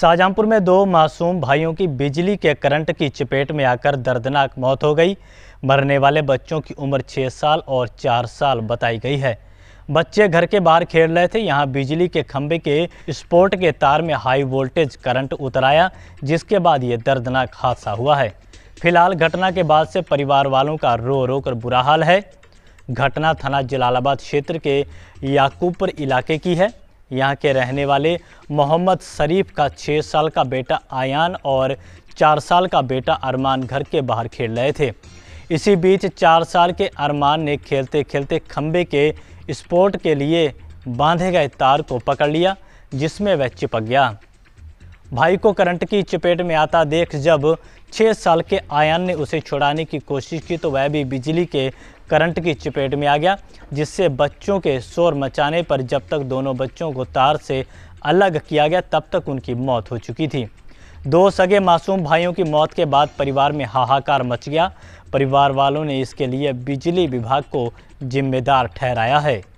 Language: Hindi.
शाहजहांपुर में दो मासूम भाइयों की बिजली के करंट की चपेट में आकर दर्दनाक मौत हो गई मरने वाले बच्चों की उम्र छः साल और चार साल बताई गई है बच्चे घर के बाहर खेल रहे थे यहाँ बिजली के खंभे के स्पोर्ट के तार में हाई वोल्टेज करंट उतर आया जिसके बाद ये दर्दनाक हादसा हुआ है फिलहाल घटना के बाद से परिवार वालों का रो रो कर बुरा हाल है घटना थाना जलालाबाद क्षेत्र के याकूबपुर इलाके की है यहाँ के रहने वाले मोहम्मद शरीफ का छः साल का बेटा आयान और चार साल का बेटा अरमान घर के बाहर खेल रहे थे इसी बीच चार साल के अरमान ने खेलते खेलते खम्बे के स्पोर्ट के लिए बांधे गए तार को पकड़ लिया जिसमें वह चिपक गया भाई को करंट की चपेट में आता देख जब छः साल के आयान ने उसे छुड़ाने की कोशिश की तो वह भी बिजली के करंट की चपेट में आ गया जिससे बच्चों के शोर मचाने पर जब तक दोनों बच्चों को तार से अलग किया गया तब तक उनकी मौत हो चुकी थी दो सगे मासूम भाइयों की मौत के बाद परिवार में हाहाकार मच गया परिवार वालों ने इसके लिए बिजली विभाग को जिम्मेदार ठहराया है